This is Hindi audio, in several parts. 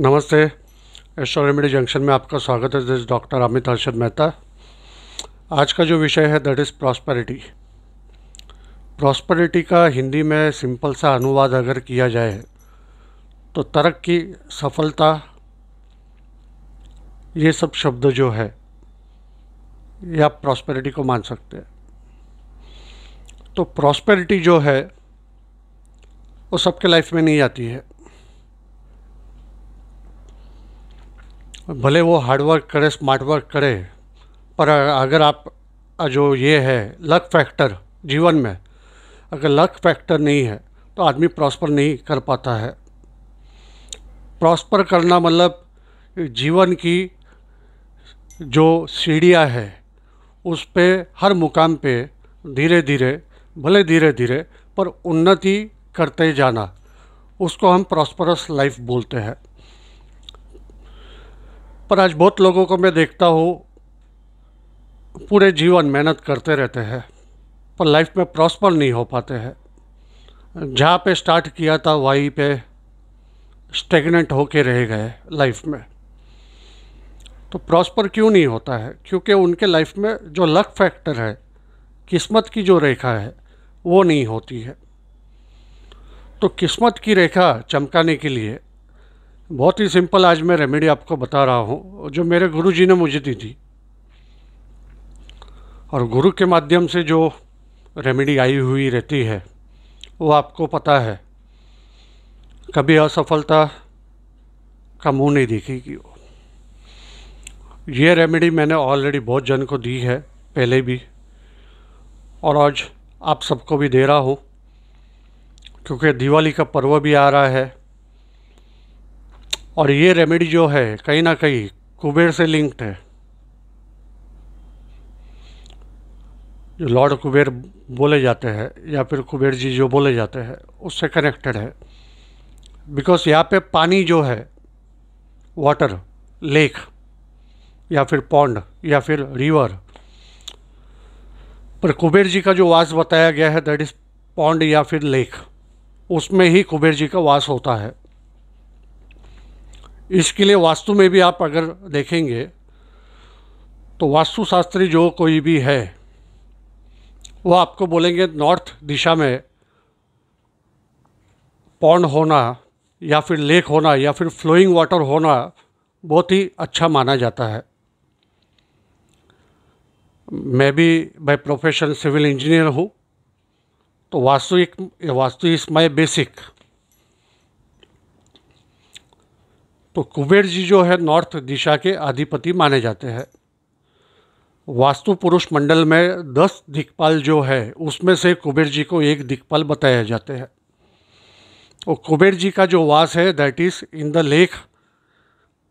नमस्ते एस्ट्रो रेमेडी जंक्शन में आपका स्वागत है दिस डॉक्टर अमित हर्षद मेहता आज का जो विषय है दैट इज़ प्रॉस्पेरिटी प्रॉस्पेरिटी का हिंदी में सिंपल सा अनुवाद अगर किया जाए तो तरक्की सफलता ये सब शब्द जो है ये आप प्रॉस्पेरिटी को मान सकते हैं तो प्रॉस्पेरिटी जो है वो सबके लाइफ में नहीं आती है भले वो हार्डवर्क करे स्मार्ट वर्क करे पर अगर आप जो ये है लक फैक्टर जीवन में अगर लक फैक्टर नहीं है तो आदमी प्रॉस्पर नहीं कर पाता है प्रॉस्पर करना मतलब जीवन की जो सीढ़ियाँ है उस पर हर मुकाम पे धीरे धीरे भले धीरे धीरे पर उन्नति करते जाना उसको हम प्रॉस्परस लाइफ बोलते हैं पर आज बहुत लोगों को मैं देखता हूँ पूरे जीवन मेहनत करते रहते हैं पर लाइफ में प्रॉस्पर नहीं हो पाते हैं जहाँ पे स्टार्ट किया था वहीं पे स्टेगनेंट होके रह गए लाइफ में तो प्रॉस्पर क्यों नहीं होता है क्योंकि उनके लाइफ में जो लक फैक्टर है किस्मत की जो रेखा है वो नहीं होती है तो किस्मत की रेखा चमकाने के लिए बहुत ही सिंपल आज मैं रेमेडी आपको बता रहा हूँ जो मेरे गुरु जी ने मुझे दी थी और गुरु के माध्यम से जो रेमेडी आई हुई रहती है वो आपको पता है कभी असफलता का मुंह नहीं दिखेगी वो ये रेमेडी मैंने ऑलरेडी बहुत जन को दी है पहले भी और आज आप सबको भी दे रहा हूँ क्योंकि दिवाली का पर्व भी आ रहा है और ये रेमेडी जो है कहीं ना कहीं कुबेर से लिंक्ड है जो लॉर्ड कुबेर बोले जाते हैं या फिर कुबेर जी जो बोले जाते हैं उससे कनेक्टेड है बिकॉज यहाँ पे पानी जो है वाटर लेक या फिर पौंड या फिर रिवर पर कुबेर जी का जो वास बताया गया है दैट इज़ पौंड या फिर लेक उसमें ही कुबेर जी का वास होता है इसके लिए वास्तु में भी आप अगर देखेंगे तो वास्तुशास्त्री जो कोई भी है वो आपको बोलेंगे नॉर्थ दिशा में पौंड होना या फिर लेक होना या फिर फ्लोइंग वाटर होना बहुत ही अच्छा माना जाता है मैं भी बाय प्रोफेशन सिविल इंजीनियर हूँ तो वास्तु एक वास्तु इज़ माई बेसिक तो कुबेर जी जो है नॉर्थ दिशा के अधिपति माने जाते हैं वास्तु पुरुष मंडल में दस दिक्पाल जो है उसमें से कुबेर जी को एक दिक्पाल बताया जाते हैं और कुबेर जी का जो वास है that is in the lake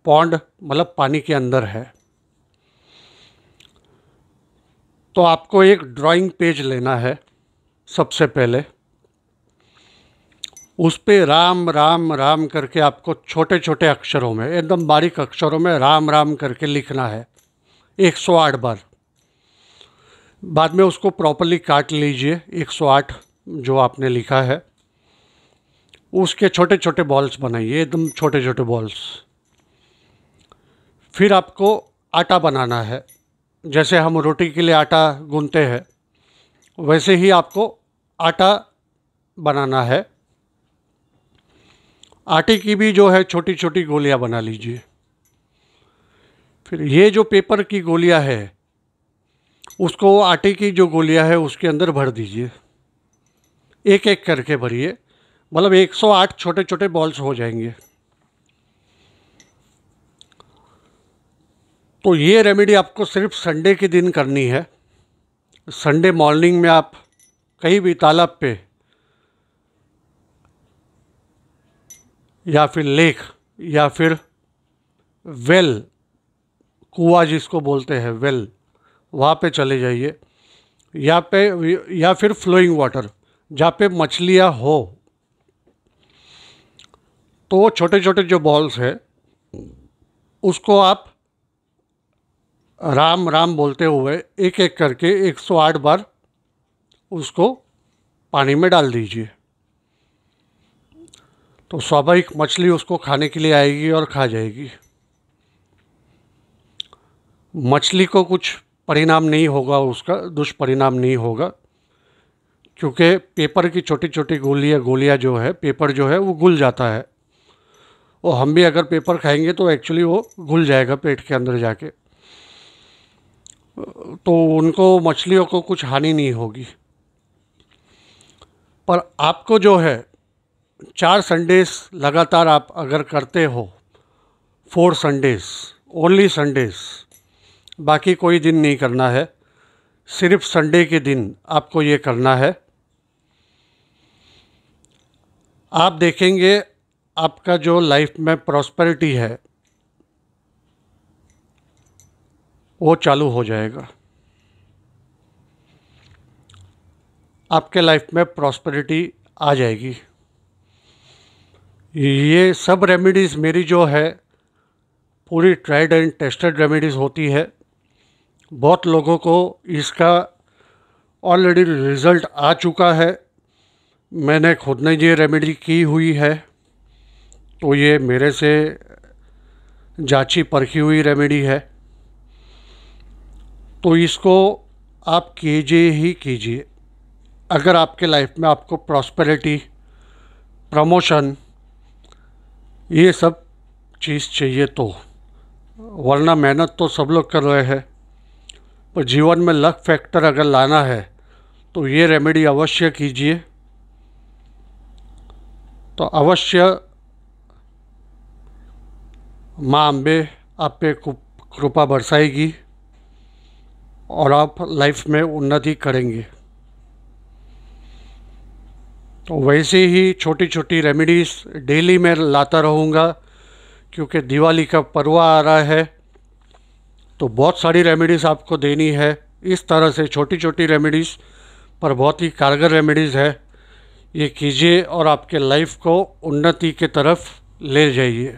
pond मतलब पानी के अंदर है तो आपको एक ड्राइंग पेज लेना है सबसे पहले उस पर राम राम राम करके आपको छोटे छोटे अक्षरों में एकदम बारीक अक्षरों में राम राम करके लिखना है एक सौ आठ बार बाद में उसको प्रॉपरली काट लीजिए एक सौ आठ जो आपने लिखा है उसके छोटे छोटे बॉल्स बनाइए एकदम छोटे छोटे बॉल्स फिर आपको आटा बनाना है जैसे हम रोटी के लिए आटा गूंथते हैं वैसे ही आपको आटा बनाना है आटे की भी जो है छोटी छोटी गोलियां बना लीजिए फिर ये जो पेपर की गोलियां है उसको आटे की जो गोलियां है उसके अंदर भर दीजिए एक एक करके भरिए मतलब 108 छोटे छोटे बॉल्स हो जाएंगे तो ये रेमेडी आपको सिर्फ संडे के दिन करनी है संडे मॉर्निंग में आप कहीं भी तालाब पे या फिर लेख या फिर वेल कुआ जिसको बोलते हैं वेल वहाँ पे चले जाइए या पे या फिर फ्लोइंग वाटर जहाँ पे मछलियाँ हो तो वो छोटे छोटे जो बॉल्स है उसको आप राम राम बोलते हुए एक एक करके 108 बार उसको पानी में डाल दीजिए तो स्वाभाविक मछली उसको खाने के लिए आएगी और खा जाएगी मछली को कुछ परिणाम नहीं होगा उसका दुष्परिणाम नहीं होगा क्योंकि पेपर की छोटी छोटी गोलियाँ गोलियाँ जो है पेपर जो है वो घुल जाता है और हम भी अगर पेपर खाएंगे तो एक्चुअली वो घुल जाएगा पेट के अंदर जाके तो उनको मछलियों को कुछ हानि नहीं होगी पर आपको जो है चार संडेज लगातार आप अगर करते हो फोर संडेज ओनली संडेज बाकी कोई दिन नहीं करना है सिर्फ संडे के दिन आपको ये करना है आप देखेंगे आपका जो लाइफ में प्रॉस्पेरिटी है वो चालू हो जाएगा आपके लाइफ में प्रॉस्पेरिटी आ जाएगी ये सब रेमेडीज़ मेरी जो है पूरी ट्राइड एंड टेस्टेड रेमेडीज़ होती है बहुत लोगों को इसका ऑलरेडी रिज़ल्ट आ चुका है मैंने खुद ने ये रेमेडी की हुई है तो ये मेरे से जांची परखी हुई रेमेडी है तो इसको आप कीजिए ही कीजिए अगर आपके लाइफ में आपको प्रॉस्पेरिटी प्रमोशन ये सब चीज़ चाहिए तो वरना मेहनत तो सब लोग कर रहे हैं पर जीवन में लक फैक्टर अगर लाना है तो ये रेमेडी अवश्य कीजिए तो अवश्य माँ अम्बे आप पे कृपा बरसाएगी और आप लाइफ में उन्नति करेंगे तो वैसे ही छोटी छोटी रेमेडीज़ डेली मैं लाता रहूँगा क्योंकि दिवाली का पर्व आ रहा है तो बहुत सारी रेमेडीज़ आपको देनी है इस तरह से छोटी छोटी रेमेडीज़ पर बहुत ही कारगर रेमेडीज़ है ये कीजिए और आपके लाइफ को उन्नति के तरफ ले जाइए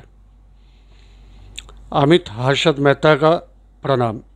अमित हर्षद मेहता का प्रणाम